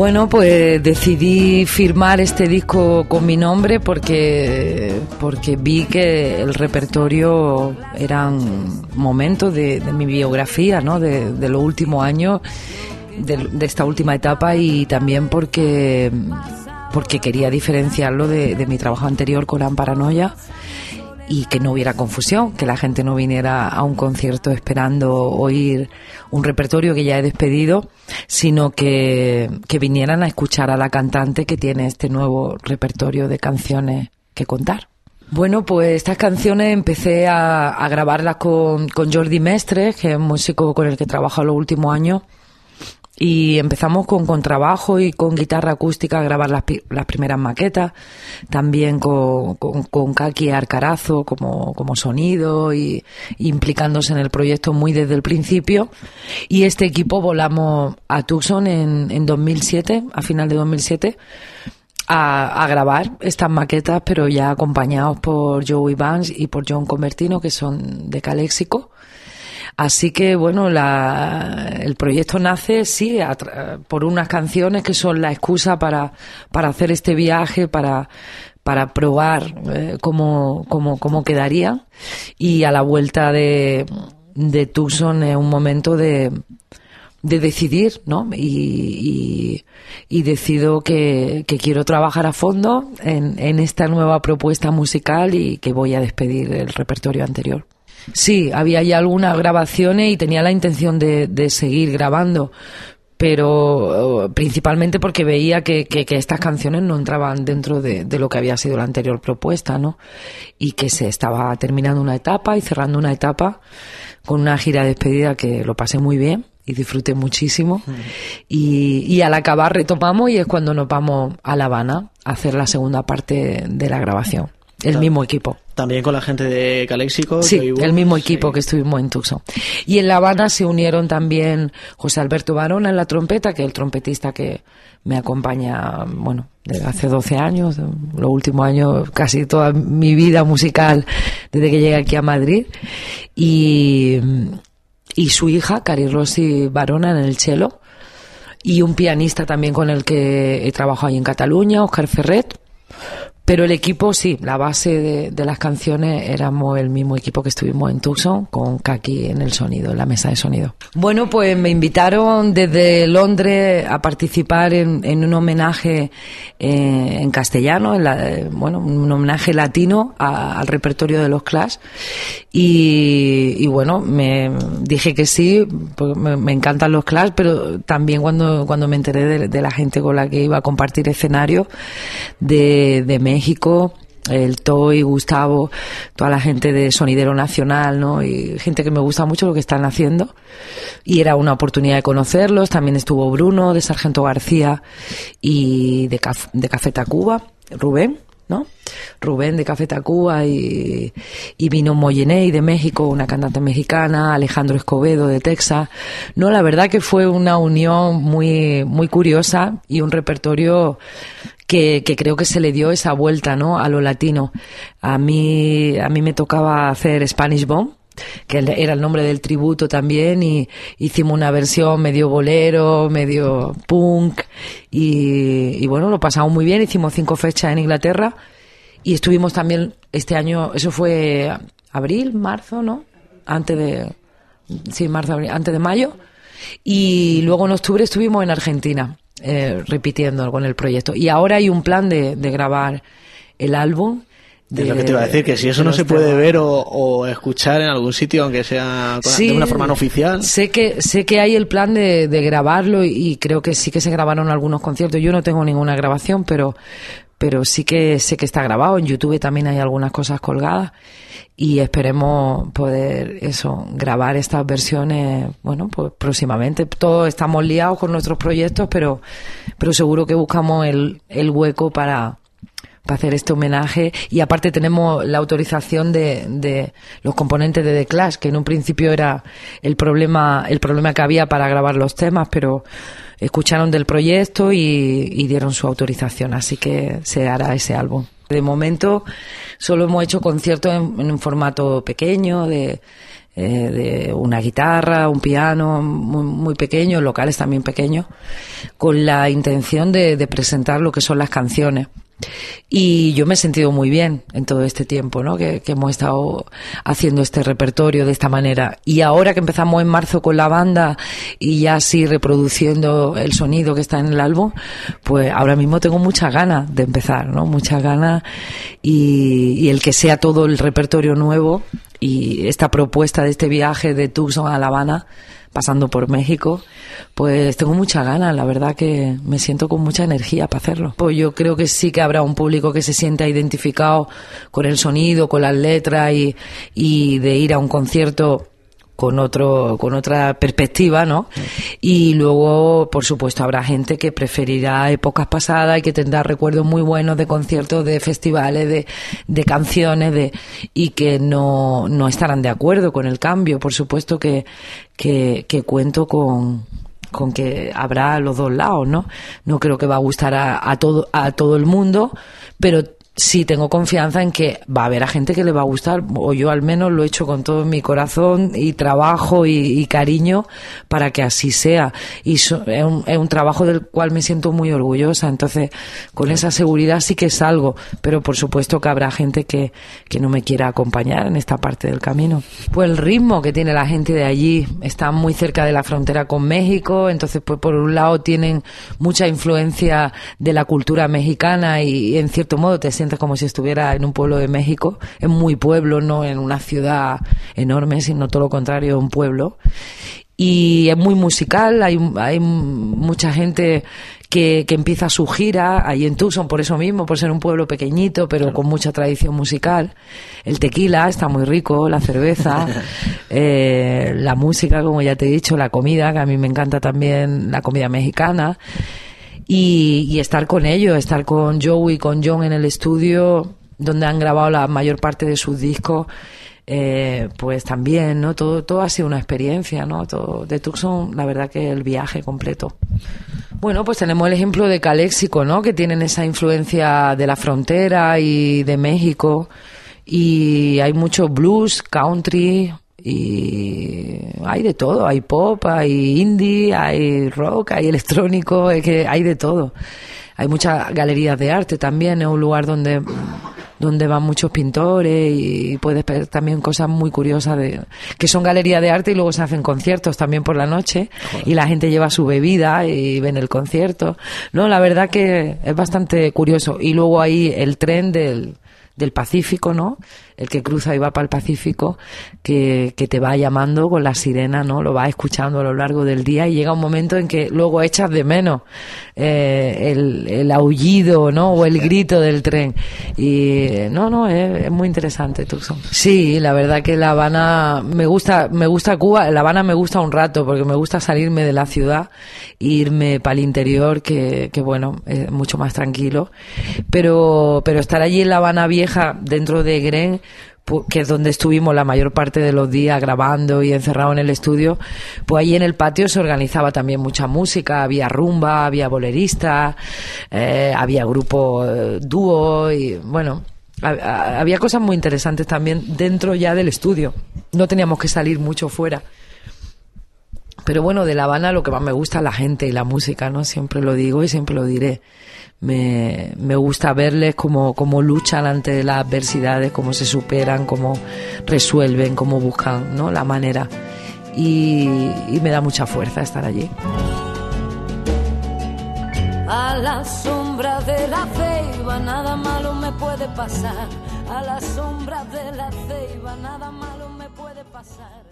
Bueno, pues decidí firmar este disco con mi nombre porque, porque vi que el repertorio eran momentos de, de mi biografía, ¿no? de, los últimos años, de, esta última etapa y también porque, porque quería diferenciarlo de, mi trabajo anterior con Paranoia y que no hubiera confusión, que la gente no viniera a un concierto esperando oír un repertorio que ya he despedido, sino que, vinieran a escuchar a la cantante que tiene este nuevo repertorio de canciones que contar. Bueno, pues estas canciones empecé a, grabarlas con, con Jordi Mestre, que es un músico con el que he trabajado los últimos años y empezamos con contrabajo y con guitarra acústica a grabar las, las primeras maquetas, también con, con, con Kaki Arcarazo como, como sonido y implicándose en el proyecto muy desde el principio. Y este equipo volamos a Tucson en, en 2007, a final de 2007. A, grabar estas maquetas, pero ya acompañados por Joey Vance y por John Convertino, que son de Caléxico. Así que, bueno, el proyecto nace, sí, por unas canciones que son la excusa para, hacer este viaje, para, probar eh, cómo, cómo, cómo quedaría. Y a la vuelta de, Tucson es un momento de, decidir, ¿no? Y, y, y decido que, que, quiero trabajar a fondo en, en esta nueva propuesta musical y que voy a despedir el repertorio anterior. Sí, había ya algunas grabaciones y tenía la intención de, de seguir grabando, pero eh, principalmente porque veía que, que, que, estas canciones no entraban dentro de, de, lo que había sido la anterior propuesta, ¿no? Y que se estaba terminando una etapa y cerrando una etapa con una gira de despedida que lo pasé muy bien y disfruté muchísimo. Y, y, al acabar retomamos y es cuando nos vamos a La Habana a hacer la segunda parte de la grabación. El mismo equipo. También con la gente de Calexico. Sí, el mismo equipo que estuvimos en Tucson. Y en La Habana se unieron también José Alberto Barona en la trompeta, que es el trompetista que me acompaña, bueno, desde hace 12 años, los últimos años, casi toda mi vida musical, desde que llegué aquí a Madrid. Y, y su hija, Cari Rossi Barona, en el cello. Y un pianista también con el que he trabajado ahí en Cataluña, Oscar Ferret pero el equipo, sí, la base de, las canciones éramos el mismo equipo que estuvimos en Tucson con Kaki en el sonido, en la mesa de sonido. Bueno, pues me invitaron desde Londres a participar en, un homenaje eh, en castellano, en eh, bueno, un homenaje latino al repertorio de los Clash. Y, bueno, me dije que sí, pues me, encantan los Clash, pero también cuando, cuando me enteré de, la gente con la que iba a compartir escenario de, de México México, el Toy, Gustavo, toda la gente de Sonidero Nacional, ¿no? Y gente que me gusta mucho lo que están haciendo. Y era una oportunidad de conocerlos. También estuvo Bruno de Sargento García y de, Caf de Café Tacuba, Rubén. ¿no? Rubén de Café Tacuba y, vino Moyeney de México, una cantante mexicana, Alejandro Escobedo de Texas. No, la verdad que fue una unión muy, muy curiosa y un repertorio que, creo que se le dio esa vuelta ¿no? a lo latino. A mí, a mí me tocaba hacer Spanish Bomb, que era el nombre del tributo también, y hicimos una versión medio bolero, medio punk, y, y bueno, lo pasamos muy bien, hicimos cinco fechas en Inglaterra, y estuvimos también este año, eso fue abril, marzo, ¿no? Antes de, sí, marzo, antes de mayo, y luego en octubre estuvimos en Argentina. Eh, repitiendo algo en el proyecto. Y ahora hay un plan de, grabar el álbum de, es lo que te iba a decir, que si eso no se puede ver o, o, escuchar en algún sitio, aunque sea de una forma no oficial. Sé que, sé que hay el plan de, grabarlo y, creo que sí que se grabaron algunos conciertos. Yo no tengo ninguna grabación, pero, pero sí que sé que está grabado. En YouTube también hay algunas cosas colgadas y esperemos poder eso, grabar estas versiones, bueno, pues próximamente. Todos estamos liados con nuestros proyectos, pero, pero seguro que buscamos el, el hueco para, hacer este homenaje y aparte tenemos la autorización de, de, los componentes de The Clash que en un principio era el problema el problema que había para grabar los temas pero escucharon del proyecto y, dieron su autorización, así que se hará ese álbum. De momento solo hemos hecho conciertos en, en un formato pequeño, de eh, de una guitarra, un piano muy, pequeño, locales también pequeños, con la intención de, presentar lo que son las canciones. Y yo me he sentido muy bien en todo este tiempo, ¿no? Que, hemos estado haciendo este repertorio de esta manera. Y ahora que empezamos en marzo con la banda y ya así reproduciendo el sonido que está en el álbum, pues ahora mismo tengo muchas ganas de empezar, ¿no? Muchas ganas y el que sea todo el repertorio nuevo, y esta propuesta de este viaje de Tucson a La Habana, pasando por México, pues tengo mucha ganas, la verdad que me siento con mucha energía para hacerlo. Pues yo creo que sí que habrá un público que se sienta identificado con el sonido, con las letras y, y de ir a un concierto con otro con otra perspectiva, ¿no? Y luego, por supuesto, habrá gente que preferirá épocas pasadas y que tendrá recuerdos muy buenos de conciertos, de festivales, de, de canciones, de y que no, no estarán de acuerdo con el cambio. Por supuesto que, que, cuento con, con que habrá los dos lados, ¿no? No creo que va a gustar a, a todo a todo el mundo, pero sí tengo confianza en que va a haber a gente que le va a gustar, o yo al menos lo he hecho con todo mi corazón y trabajo y, cariño para que así sea. Y es, un, trabajo del cual me siento muy orgullosa, entonces con esa seguridad sí que salgo, pero por supuesto que habrá gente que, que no me quiera acompañar en esta parte del camino. Pues el ritmo que tiene la gente de allí está muy cerca de la frontera con México, entonces pues por un lado tienen mucha influencia de la cultura mexicana y, y en cierto modo te sientes como si estuviera en un pueblo de México, es muy pueblo, no en una ciudad enorme, sino todo lo contrario, un pueblo. Y es muy musical, hay, mucha gente que, empieza su gira ahí en Tucson por eso mismo, por ser un pueblo pequeñito, pero con mucha tradición musical. El tequila está muy rico, la cerveza, eh, la música, como ya te he dicho, la comida, que a mí me encanta también la comida mexicana y, estar con ellos, estar con Joey, con John en el estudio, donde han grabado la mayor parte de sus discos. Eh, pues también, ¿no? Todo, todo ha sido una experiencia, ¿no? de Tucson, la verdad que el viaje completo. Bueno, pues tenemos el ejemplo de Caléxico, ¿no? Que tienen esa influencia de la frontera y de México. Y hay mucho blues, country, y hay de todo, hay pop, hay indie, hay rock, hay electrónico, es que hay de todo. Hay muchas galerías de arte también, es un lugar donde donde van muchos pintores y puedes ver también cosas muy curiosas de que son galerías de arte y luego se hacen conciertos también por la noche y la gente lleva su bebida y ven el concierto. No, la verdad que es bastante curioso y luego ahí el tren del del Pacífico, ¿no? El que cruza y va para el Pacífico, que, te va llamando con la sirena, ¿no? Lo va escuchando a lo largo del día y llega un momento en que luego echas de menos eh, el, aullido, ¿no? O el grito del tren. Y no, no, es, muy interesante, Tucson. Sí, la verdad que La Habana me gusta, me gusta Cuba, La Habana me gusta un rato porque me gusta salirme de la ciudad irme para el interior, que, que bueno, es mucho más tranquilo. Pero, pero estar allí en La Habana Vieja dentro de Gren que es donde estuvimos la mayor parte de los días grabando y encerrado en el estudio, pues ahí en el patio se organizaba también mucha música, había rumba, había boleristas, eh, había grupo eh, dúo y bueno, había cosas muy interesantes también dentro ya del estudio. No teníamos que salir mucho fuera. Pero bueno, de La Habana lo que más me gusta es la gente y la música, ¿no? Siempre lo digo y siempre lo diré. Me, gusta verles cómo, luchan ante las adversidades, cómo se superan, cómo resuelven, cómo buscan, ¿no? La manera. Y, me da mucha fuerza estar allí. A la sombra de la nada malo me puede pasar. A la sombra de la nada malo me puede pasar.